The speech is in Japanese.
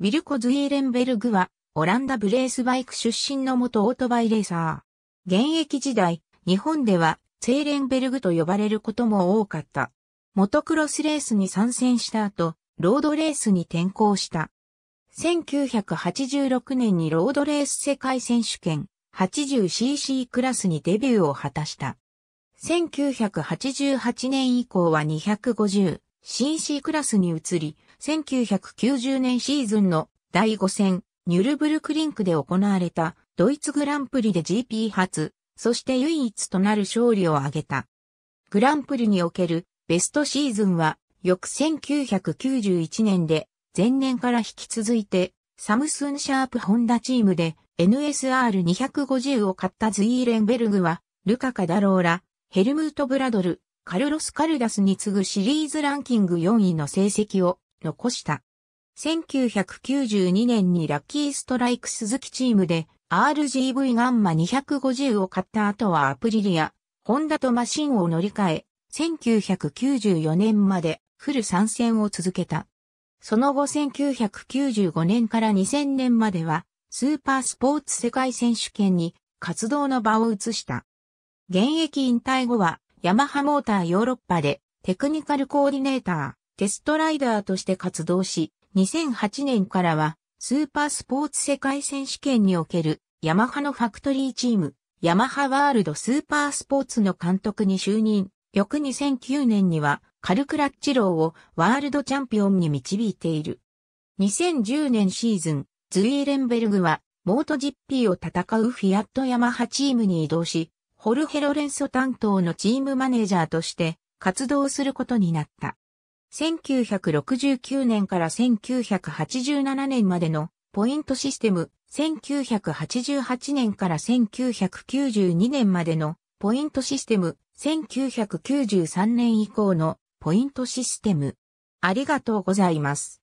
ウィルコ・ズイーレンベルグは、オランダブレースバイク出身の元オートバイレーサー。現役時代、日本では、ツイーレンベルグと呼ばれることも多かった。モトクロスレースに参戦した後、ロードレースに転向した。1986年にロードレース世界選手権 80cc クラスにデビューを果たした。1988年以降は250、CC クラスに移り、1990年シーズンの第5戦、ニュルブルクリンクで行われたドイツグランプリで GP 初、そして唯一となる勝利を挙げた。グランプリにおけるベストシーズンは、翌1991年で、前年から引き続いて、サムスンシャープホンダチームで NSR250 を買ったズイーレンベルグは、ルカ・カダローラ、ヘルムート・ブラドル、カルロス・カルダスに次ぐシリーズランキング4位の成績を残した。1992年にラッキーストライク鈴木チームで RGV ガンマ250を買った後はアプリリア、ホンダとマシンを乗り換え、1994年までフル参戦を続けた。その後1995年から2000年まではスーパースポーツ世界選手権に活動の場を移した。現役引退後はヤマハモーターヨーロッパでテクニカルコーディネーター、テストライダーとして活動し、2008年からはスーパースポーツ世界選手権におけるヤマハのファクトリーチーム、ヤマハワールドスーパースポーツの監督に就任。翌2009年にはカルクラッチローをワールドチャンピオンに導いている。2010年シーズン、ズイーレンベルグはモート GP を戦うフィアットヤマハチームに移動し、ホルヘ・ロレンソ担当のチームマネージャーとして活動することになった。1969年から1987年までのポイントシステム、1988年から1992年までのポイントシステム、1993年以降のポイントシステム。ありがとうございます。